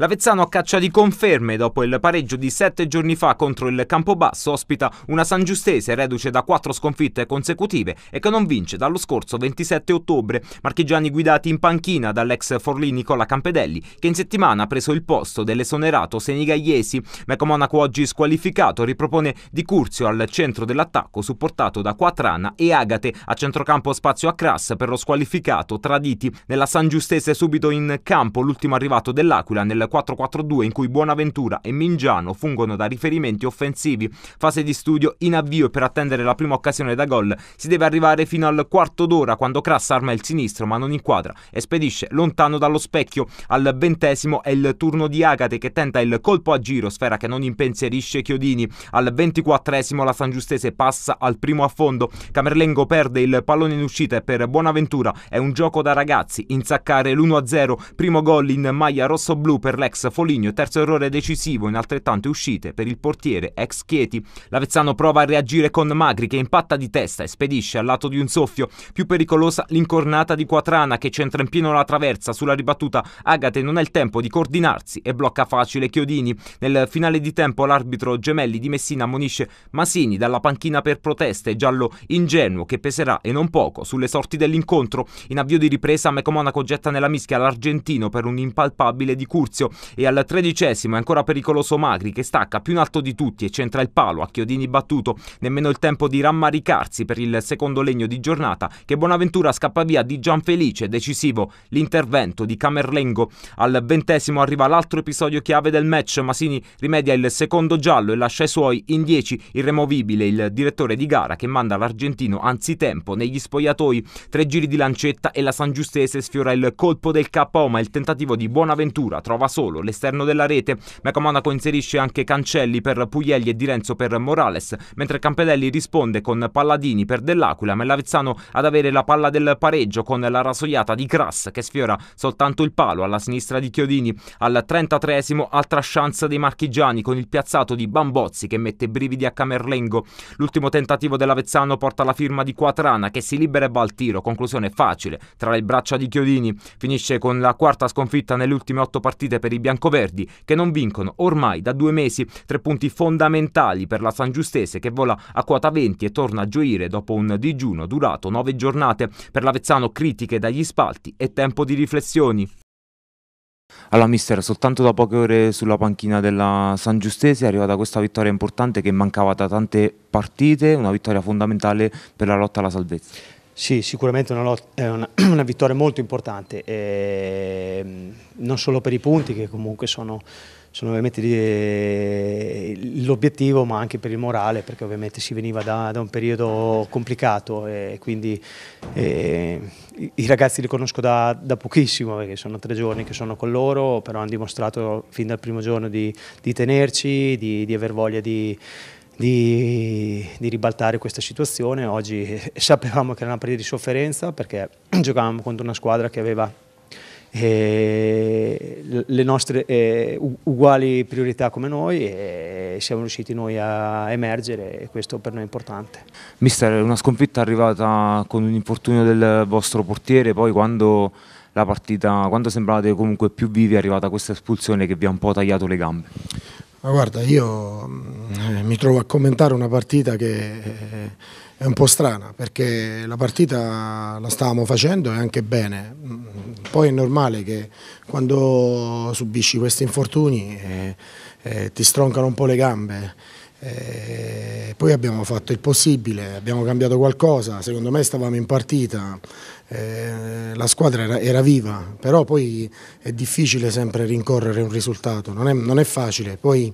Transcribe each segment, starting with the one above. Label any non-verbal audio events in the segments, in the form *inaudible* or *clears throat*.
L'Avezzano a caccia di conferme dopo il pareggio di sette giorni fa contro il Campobasso ospita una Sangiustese reduce da quattro sconfitte consecutive e che non vince dallo scorso 27 ottobre. Marchigiani guidati in panchina dall'ex Forlì Nicola Campedelli che in settimana ha preso il posto dell'esonerato Senigaiesi. Mecomonaco oggi squalificato ripropone Di Curzio al centro dell'attacco supportato da Quatrana e Agate a centrocampo spazio a Cras per lo squalificato Traditi. Nella Sangiustese subito in campo l'ultimo arrivato dell'Aquila nel 4-4-2 in cui Buonaventura e Mingiano fungono da riferimenti offensivi. Fase di studio in avvio e per attendere la prima occasione da gol si deve arrivare fino al quarto d'ora quando Crass arma il sinistro ma non inquadra e spedisce lontano dallo specchio. Al ventesimo è il turno di Agate che tenta il colpo a giro, sfera che non impensierisce Chiodini. Al ventiquattresimo la San Giustese passa al primo affondo. Camerlengo perde il pallone in uscita e per Buonaventura è un gioco da ragazzi. Insaccare l'1-0, primo gol in maglia rosso-blu per l'ex Foligno, terzo errore decisivo in altrettante uscite per il portiere ex Chieti. L'Avezzano prova a reagire con Magri che impatta di testa e spedisce al lato di un soffio. Più pericolosa l'incornata di Quatrana che centra in pieno la traversa sulla ribattuta. Agate non ha il tempo di coordinarsi e blocca facile Chiodini. Nel finale di tempo l'arbitro Gemelli di Messina ammonisce Masini dalla panchina per proteste, giallo ingenuo che peserà e non poco sulle sorti dell'incontro. In avvio di ripresa Mecomonaco getta nella mischia l'argentino per un impalpabile di Curzio e al tredicesimo è ancora pericoloso Magri che stacca più in alto di tutti e centra il palo a Chiodini battuto, nemmeno il tempo di rammaricarsi per il secondo legno di giornata che Bonaventura scappa via di Gianfelice, decisivo l'intervento di Camerlengo. Al ventesimo arriva l'altro episodio chiave del match, Masini rimedia il secondo giallo e lascia i suoi in dieci irremovibile il direttore di gara che manda l'argentino anzitempo negli spogliatoi, tre giri di lancetta e la Sangiustese sfiora il colpo del KO ma il tentativo di Buonaventura trova solo l'esterno della rete. Mecamonaco inserisce anche Cancelli per Puglielli e Di Renzo per Morales, mentre Campedelli risponde con Palladini per Dell'Aquila, Mellavezzano ad avere la palla del pareggio con la rasoiata di Crass che sfiora soltanto il palo alla sinistra di Chiodini. Al 33esimo altra chance dei marchigiani con il piazzato di Bambozzi che mette brividi a Camerlengo. L'ultimo tentativo dell'Avezzano porta la firma di Quatrana che si libera e va al tiro, conclusione facile tra le braccia di Chiodini. Finisce con la quarta sconfitta nelle ultime otto partite per i biancoverdi che non vincono ormai da due mesi tre punti fondamentali per la San Giustese che vola a quota 20 e torna a gioire dopo un digiuno durato nove giornate. Per l'Avezzano critiche dagli spalti e tempo di riflessioni. Allora mister, soltanto da poche ore sulla panchina della San Giustese è arrivata questa vittoria importante che mancava da tante partite, una vittoria fondamentale per la lotta alla salvezza. Sì, sicuramente è una, *clears throat* una, vittoria molto importante, eh, non solo per i punti che comunque sono, sono ovviamente eh, l'obiettivo, ma anche per il morale, perché ovviamente si veniva da, da un periodo complicato e quindi eh, i ragazzi li conosco da, da, pochissimo, perché sono tre giorni che sono con loro, però hanno dimostrato fin dal primo giorno di, di tenerci, di, di aver voglia di di, di ribaltare questa situazione. Oggi eh, eh, sapevamo che era una partita di sofferenza perché *clears throat* giocavamo contro una squadra che aveva eh, le nostre eh, uguali priorità come noi e siamo riusciti noi a emergere e questo per noi è importante. Mister, una sconfitta arrivata con un infortunio del vostro portiere, poi quando la partita, quando sembrate comunque più vivi è arrivata questa espulsione che vi ha un po' tagliato le gambe? Ma guarda, io mm, eh, mi trovo a commentare una partita che eh, è un po' strana, perché la partita la stavamo facendo e anche bene. Mm, poi è normale che quando subisci questi infortuni eh, eh ti stroncano un po' le gambe. E poi abbiamo fatto il possibile, abbiamo cambiato qualcosa, secondo me stavamo in partita, eh, la squadra era, era, viva, però poi è difficile sempre rincorrere un risultato, non è, non è, facile, poi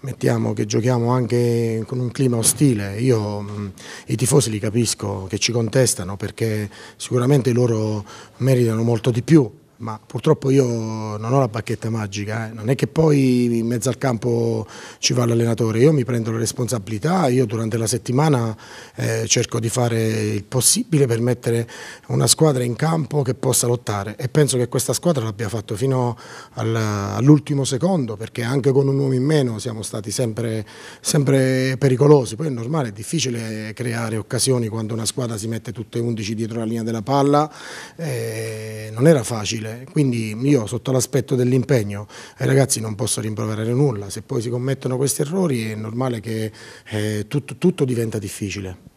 mettiamo che giochiamo anche con un clima ostile, io i tifosi li capisco che ci contestano perché sicuramente loro meritano molto di più, ma purtroppo io non ho la bacchetta magica, eh. non è che poi in mezzo al campo ci va l'allenatore, io mi prendo le responsabilità, io durante la settimana eh, cerco di fare il possibile per mettere una squadra in campo che possa lottare e penso che questa squadra l'abbia fatto fino all'ultimo secondo perché anche con un uomo in meno siamo stati sempre, sempre pericolosi, poi è normale, è difficile creare occasioni quando una squadra si mette tutte 11 dietro la linea della palla, eh, non era facile difficile, quindi io sotto l'aspetto dell'impegno ai eh, ragazzi non posso rimproverare nulla, se poi si commettono questi errori è normale che eh, tutto, tutto diventa difficile.